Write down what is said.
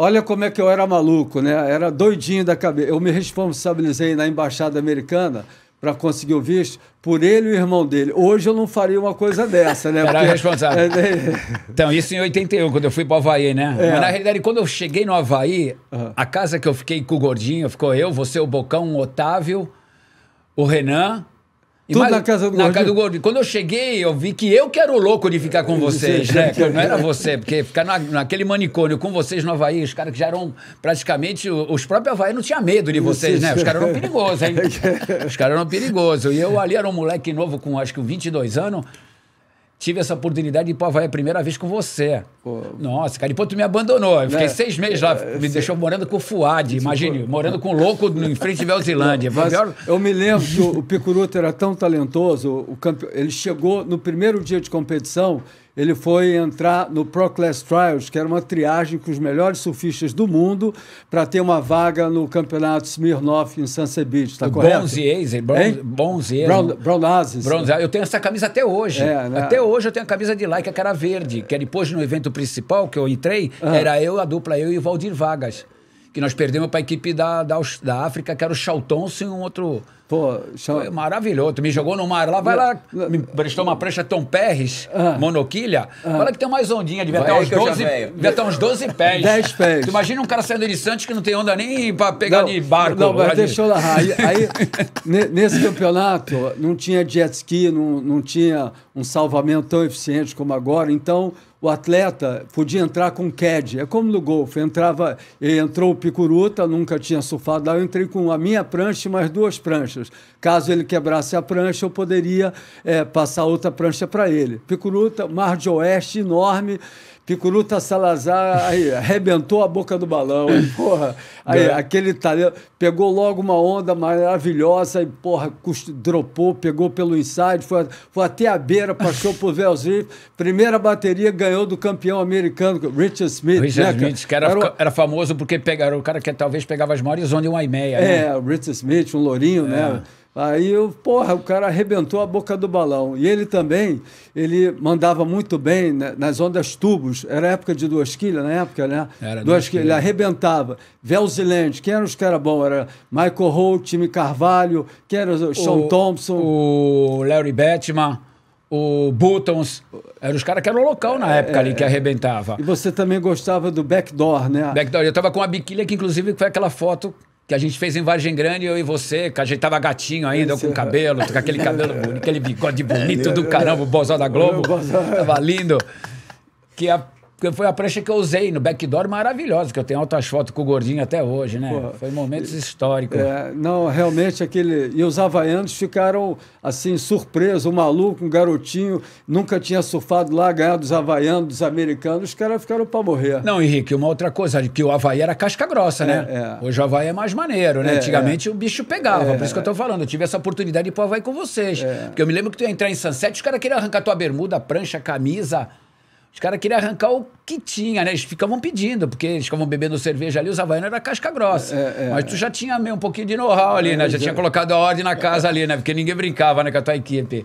Olha como é que eu era maluco, né? Era doidinho da cabeça. Eu me responsabilizei na embaixada americana para conseguir o visto por ele e o irmão dele. Hoje eu não faria uma coisa dessa, né? Era Porque... responsável. É, né? então, isso em 81, quando eu fui para o Havaí, né? É. Mas na realidade, quando eu cheguei no Havaí, uhum. a casa que eu fiquei com o gordinho, ficou eu, você, o Bocão, o Otávio, o Renan tudo mais, na casa do na Gordinho? Casa do Gordinho. Quando eu cheguei, eu vi que eu que era o louco de ficar com vocês, né? Não era você, porque ficar na, naquele manicômio com vocês no Havaí, os caras que já eram praticamente. Os próprios Havaí não tinham medo de vocês, né? Os caras eram perigosos, hein? Os caras eram perigosos. E eu ali era um moleque novo com acho que 22 anos tive essa oportunidade de pô, vai a primeira vez com você. Pô. Nossa, cara, depois tu me abandonou. Eu fiquei é. seis meses lá, é, é me deixou morando com o Fuad, imagine, morando com louco em frente à Belzilândia. pior... Eu me lembro que o, o Picuruto era tão talentoso, o campe... ele chegou no primeiro dia de competição ele foi entrar no Pro Class Trials, que era uma triagem com os melhores surfistas do mundo, para ter uma vaga no campeonato Smirnoff em Sunset Beach, tá o correto? Bronze Bronze Brown, Bronze Eu tenho essa camisa até hoje. É, né? Até hoje eu tenho a camisa de lá, que era é verde, que é depois no evento principal que eu entrei, uhum. era eu, a dupla eu e o Valdir Vargas, que nós perdemos para a equipe da, da, da África, que era o Charltonson e um outro Pô, chama... Foi maravilhoso. Tu me jogou no mar lá, vai lá, me prestou uma prancha Tom Perris, ah. monoquilha. Olha ah. que tem mais ondinha, devia até uns, 12, devia estar uns 12 pés. 10 pés. Tu imagina um cara saindo de Santos que não tem onda nem pra pegar não, de barco. Não, mas deixa eu narrar. Aí, aí nesse campeonato, não tinha jet ski, não, não tinha um salvamento tão eficiente como agora, então o atleta podia entrar com CAD. É como no golfe. Entrava, entrou o picuruta, nunca tinha surfado lá, eu entrei com a minha prancha e mais duas pranchas pranchas. Caso ele quebrasse a prancha, eu poderia é, passar outra prancha para ele. Picuruta, Mar de Oeste enorme. Picuruta Salazar aí, arrebentou a boca do balão. Aí, porra, aí, é. aquele talento. Pegou logo uma onda maravilhosa e, porra, dropou, pegou pelo inside, foi, foi até a beira, passou por Vells Primeira bateria ganhou do campeão americano, Richard Smith. Richard né, Smith, que era, era, era, famoso porque pegaram o cara que talvez pegava as maiores ondas e uma e meia. Né? É, né? Richard Smith, um lourinho, é. né? Aí eu, porra, o cara arrebentou a boca do balão. E ele também, ele mandava muito bem né, nas ondas tubos. Era época de duas quilhas na época, né? Era duas quilhas. Ele arrebentava. Velziland, quem eram os caras bons? Era Michael Holt, Timmy Carvalho, quem era o Sean o, Thompson? O Larry Batman o Buttons, eram os caras que eram local na é, época é, ali, que é. arrebentava. E você também gostava do backdoor, né? Backdoor. Eu tava com a biquília que, inclusive, foi aquela foto que a gente fez em Vargem Grande, eu e você, que a gente tava gatinho ainda, eu com é. cabelo, com aquele cabelo bonito, aquele bigode bonito do é caramba, o Bozó da Globo. Tava lindo. Que a, porque foi a prancha que eu usei no backdoor maravilhosa, que eu tenho altas fotos com o gordinho até hoje, né? Pô, foi momentos históricos. É, não, realmente aquele. E os havaianos ficaram assim, surpresos, um maluco, um garotinho, nunca tinha surfado lá, ganhado dos havaianos, dos americanos, os caras ficaram para morrer. Não, Henrique, uma outra coisa, que o Havaí era casca grossa, né? é, né? É. Hoje o Havaí é mais maneiro, né? É, Antigamente é. o bicho pegava, por isso que eu é. tô falando. Eu tive essa oportunidade de ir pro Havaí com vocês. Porque eu me lembro que tu ia entrar em Sunset, os caras queriam arrancar tua bermuda, prancha, camisa. Os caras queriam arrancar o que tinha, né? Eles ficavam pedindo, porque eles ficavam bebendo cerveja ali, os havaianos era casca grossa. É, é, mas tu é. já tinha meio um pouquinho de know-how ali, né? É, já tinha é. colocado a ordem na casa ali, né? Porque ninguém brincava né, com a tua equipe.